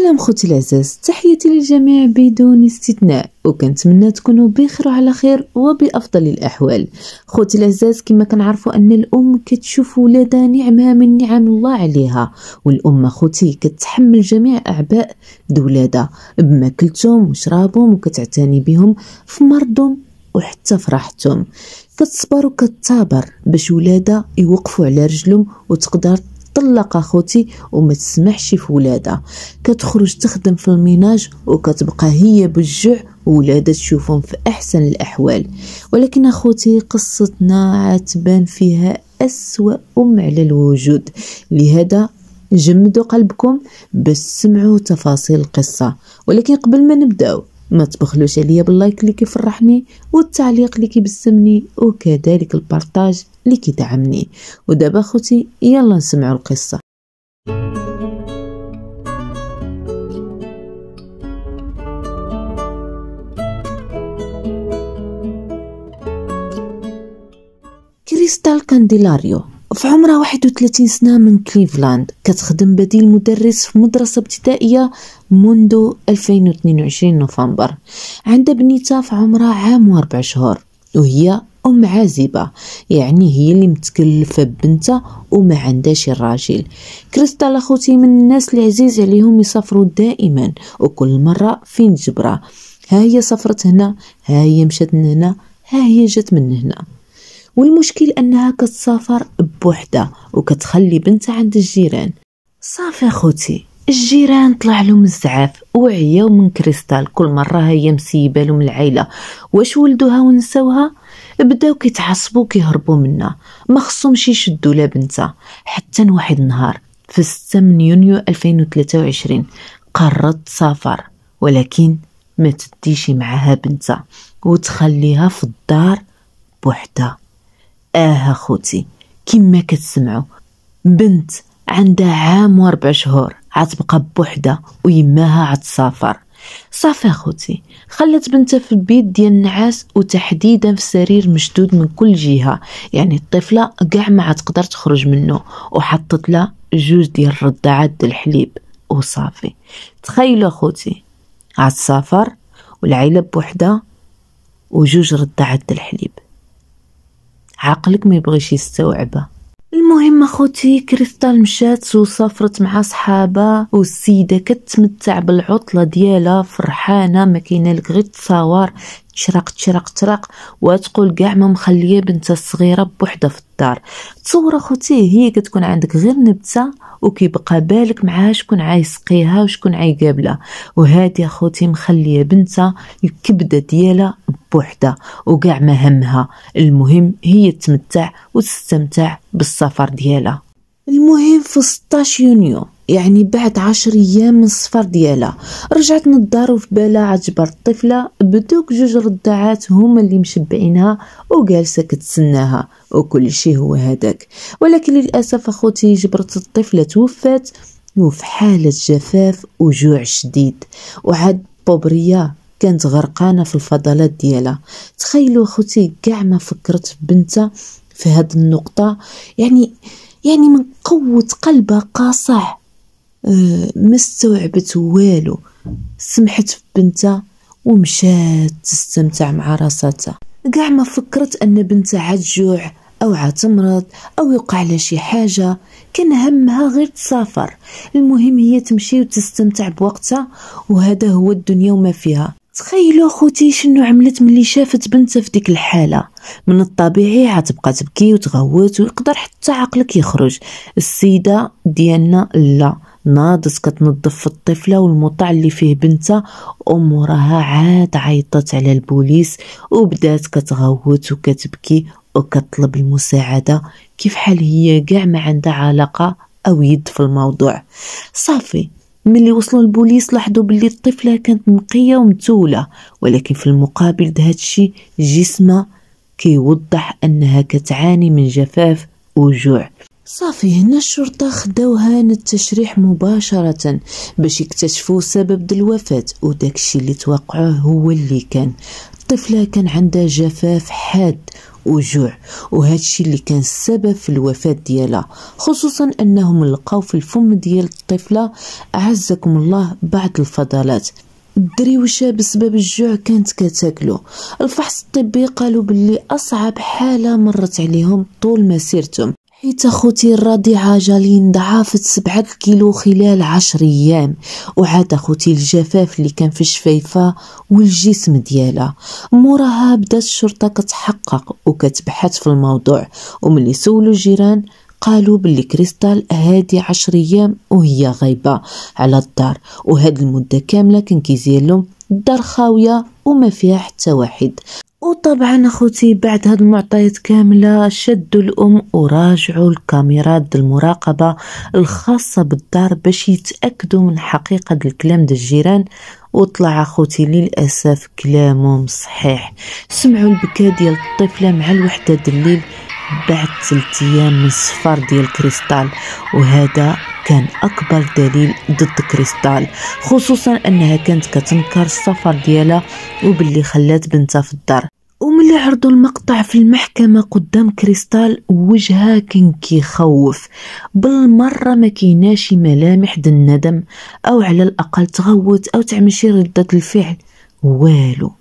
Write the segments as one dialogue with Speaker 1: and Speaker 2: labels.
Speaker 1: سلام خوتي العزاز تحياتي للجميع بدون استثناء وكنتمنى تكونوا بخير وعلى خير وبافضل الاحوال خوتي العزاز كما كنعرفوا ان الام كتشوف ولادها نعمه من نعم الله عليها والام خوتي كتحمل جميع اعباء دولادها بماكلتهم وشرابهم وكتعتني بهم في مرضهم وحتى في راحتهم كتصبر وكتابر باش ولادها يوقفوا على رجلهم وتقدر طلق خوتي وما تسمحش في ولادها كتخرج تخدم في الميناج وكتبقى هي بالجوع ولادها تشوفهم في احسن الاحوال ولكن اخوتي قصتنا عتبان فيها اسوا ام على الوجود لهذا جمدوا قلبكم باش سمعوا تفاصيل القصه ولكن قبل ما نبداو ما تبخلوش عليا باللايك اللي كيفرحني والتعليق اللي كيبسمني وكذلك البارطاج لكي دعمني ودابا خوتي يلا نسمعوا القصه كريستال كانديلاريو في عمرها 31 سنة من كليفلاند كتخدم بديل مدرس في مدرسة ابتدائية منذ 2022 نوفمبر عندها بنيتها في عمرها عام واربع شهور وهي أم عازبة يعني هي اللي متكلفة ببنتها وما عندهاش الراجل كريستال أخوتي من الناس اللي عزيز عليهم يسافروا دائما وكل مرة فين جبرة ها هي سافرت هنا ها هي مشات من هنا ها هي جات من هنا والمشكل أنها كتسافر بوحدها وكتخلي بنتها عند الجيران صافي أخوتي الجيران طلع لهم الزعاف وعياو من كريستال كل مرة هي مسيبة لهم العيلة واش ولدوها ونساوها بداو كيتعصبوا كيهربوا منا ما خصهمش يشدوا لا بنتها حتى واحد النهار في 6 من يونيو 2023 قررت تسافر ولكن ما تديش معها بنتها وتخليها في الدار بوحدها اه اخوتي كما كتسمعوا بنت عندها عام واربع شهور عتبقى بوحدها ويماها عتسافر صافي اخوتي خلت بنتها في البيت ديال النعاس وتحديدا في سرير مشدود من كل جهه يعني الطفله كاع ما تقدر تخرج منه وحطت لها جوج ديال الرضاعات ديال الحليب وصافي تخيلوا اخوتي عاد سافر والعيله بوحدها وجوج رضاعات الحليب عقلك ما يبغيش يستوعبها المهم اخوتي كريستال مشات وسافرت مع صحابها والسيده كتمتع بالعطله ديالها فرحانه ما كاينه لك غير التصاور تشرق تشرق تشرق وتقول كاع ما مخليه بنتها الصغيره بوحدها في الدار تصور اخوتي هي كتكون عندك غير نبته وكيبقى بالك معاها شكون عايسقيها وشكون عايقابلها وهادي اخوتي مخليه بنتها الكبده ديالها بوحدها وكاع ما همها المهم هي تمتع وتستمتع بالسفر ديالها المهم في 16 يونيو يعني بعد عشر ايام من السفر ديالها رجعت من الدار وفي بالها عجبر الطفله بدوك جوج رضاعات هما اللي مشبعينها وجالسه كتسناها وكل شيء هو هذاك ولكن للاسف اخوتي جبرت الطفله توفات وفي حاله جفاف وجوع شديد وعاد بوبريا كانت غرقانه في الفضلات ديالها تخيلوا اخوتي كاع ما فكرت بنتها في هاد النقطه يعني يعني من قوه قلبها قاصح آه، ما استوعبت والو سمحت بنتها ومشات تستمتع مع راساتها كاع ما فكرت ان بنتها عتجوع او عتمرض او يوقع لها شي حاجه كان همها غير تسافر المهم هي تمشي وتستمتع بوقتها وهذا هو الدنيا وما فيها تخيلوا خوتي شنو عملت ملي شافت بنتها في ديك الحاله من الطبيعي عتبقى تبكي وتغوت ويقدر حتى عقلك يخرج السيده ديالنا لا ناضت كتنظف في الطفله والمطاع اللي فيه بنتها وموراها عاد عيطت على البوليس وبدات كتغوت وكتبكي وكتطلب المساعده كيف حال هي كاع ما عندها علاقه او يد في الموضوع صافي ملي وصلوا البوليس لاحظوا باللي الطفله كانت نقيه ومتوله ولكن في المقابل دهاتشي جسمها كيوضح انها كتعاني من جفاف وجوع صافي هنا الشرطة خداوها للتشريح مباشرة باش يكتشفوا سبب الوفاة وداكشي اللي توقعوه هو اللي كان الطفلة كان عندها جفاف حاد وجوع وهادشي اللي كان السبب في الوفاة ديالها خصوصا انهم لقاو في الفم ديال الطفلة اعزكم الله بعض الفضلات الدريوشة بسبب الجوع كانت كتاكلو الفحص الطبي قالوا باللي أصعب حالة مرت عليهم طول مسيرتهم حيت اخوتي الرضيعة جالين ضعافت سبعة كيلو خلال عشر ايام وعاد اخوتي الجفاف اللي كان في الشفيفة والجسم ديالها موراها بدات الشرطة كتحقق وكتبحث في الموضوع وملي سولو الجيران قالوا باللي كريستال هادي عشر ايام وهي غايبه على الدار وهاد المده كامله كان كيزير لهم الدار خاويه وما فيها حتى واحد وطبعا اخوتي بعد هاد المعطيات كامله شدوا الام وراجعوا الكاميرات المراقبه الخاصه بالدار باش يتاكدوا من حقيقه الكلام ديال الجيران وطلع اخوتي للاسف كلامهم صحيح سمعوا البكاء ديال الطفله مع الوحده الليل بعد ثلاث ايام من السفر ديال كريستال وهذا كان اكبر دليل ضد كريستال خصوصا انها كانت كتنكر السفر ديالها وباللي خلات بنتها في الدار وملي عرضوا المقطع في المحكمة قدام كريستال وجهها كان كيخوف بالمرة ما كيناش ملامح د الندم أو على الأقل تغوت أو تعمل شي ردة الفعل والو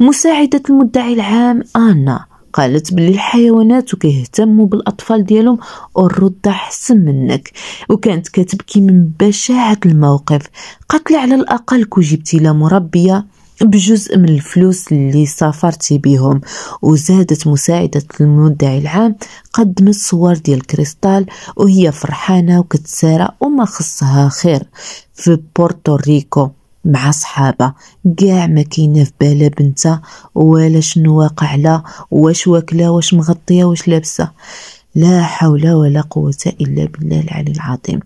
Speaker 1: مساعدة المدعي العام آنا قالت بلي الحيوانات وكيهتموا بالاطفال ديالهم والرضع حسن منك وكانت كتبكي من بشاعه الموقف قالت على الاقل كو جبتي لا مربيه بجزء من الفلوس اللي سافرتي بهم وزادت مساعدة المدعي العام قدمت صور ديال كريستال وهي فرحانة وكتسارة وما خصها خير في بورتوريكو مع صحابة كاع ما كاينه في بالها بنتها ولا شنو واقع على واش واكله واش مغطيه واش لابسه لا حول ولا قوه الا بالله العلي العظيم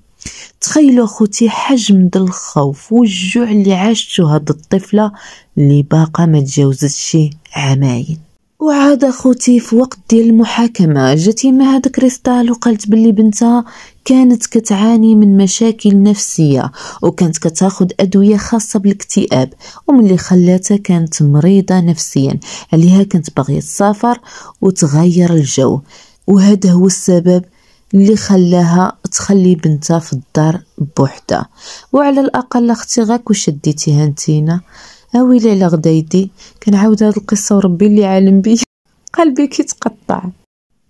Speaker 1: تخيلوا اخوتي حجم ديال الخوف والجوع اللي عاشته هاد الطفله اللي باقا ما تجاوزتش عامين وعاد اخوتي في وقت ديال المحاكمه جات يما هاد كريستال وقالت بلي بنتها كانت كتعاني من مشاكل نفسيه وكانت كتاخد ادويه خاصه بالاكتئاب اللي خلاتها كانت مريضه نفسيا عليها كانت باغيه تسافر وتغير الجو وهذا هو السبب اللي خلاها تخلي بنتها في الدار بوحدها وعلى الاقل اختي غاك وشديتيها نتينا اويلي على غدايدي كنعاود هاد القصه وربي اللي عالم بي قلبي كيتقطع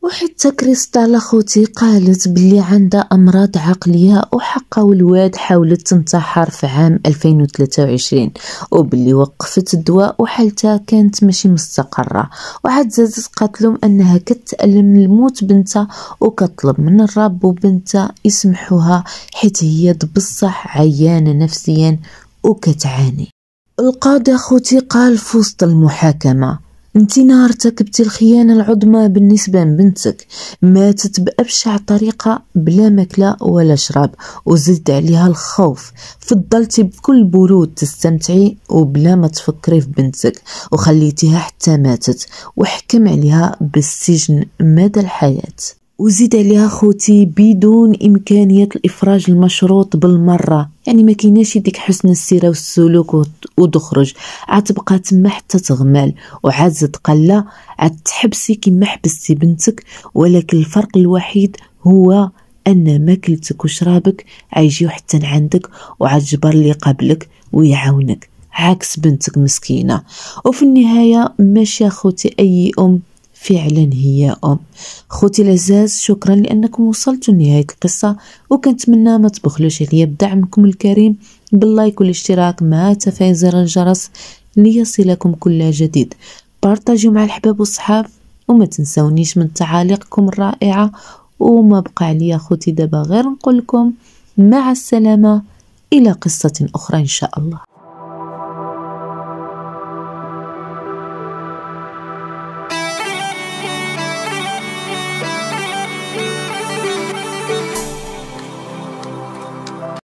Speaker 1: وحتى كريستال اخوتي قالت بلي عندها امراض عقليه وحقا والواد حاولت تنتحر في عام 2023 وبلي وقفت الدواء وحالتها كانت ماشي مستقره وعاد زادت قاتلهم انها كتالم من الموت بنتها وكطلب من الرب وبنتها يسمحوها حيت هي بصح عيانه نفسيا وكتعاني القاضي اخوتي قال في وسط المحاكمه انت نهار بتي الخيانة العظمى بالنسبة لبنتك ماتت بأبشع طريقة بلا ماكلة ولا شراب وزدت عليها الخوف فضلتي بكل برود تستمتعي وبلا ما تفكري في بنتك وخليتيها حتى ماتت وحكم عليها بالسجن مدى الحياة وزيد عليها خوتي بدون إمكانية الإفراج المشروط بالمرة يعني ما كايناش ديك حسن السيرة والسلوك ودخرج عاد تبقى تما حتى تغمال وعاد زاد قال عاد تحبسي كيما حبستي بنتك ولكن الفرق الوحيد هو ان ماكلتك وشرابك عيجيو حتى عندك وعاد جبر اللي قبلك ويعاونك عكس بنتك مسكينه وفي النهايه ماشي اخوتي اي ام فعلا هي أم خوتي العزاز شكرا لأنكم وصلتوا لنهاية القصة وكنتمنى ما تبخلوش عليا بدعمكم الكريم باللايك والاشتراك مع تفعيل زر الجرس ليصلكم كل جديد بارطاجيو مع الحباب والصحاب وما تنسونيش من تعاليقكم الرائعة وما بقى عليا خوتي دابا غير نقول لكم مع السلامة إلى قصة أخرى إن شاء الله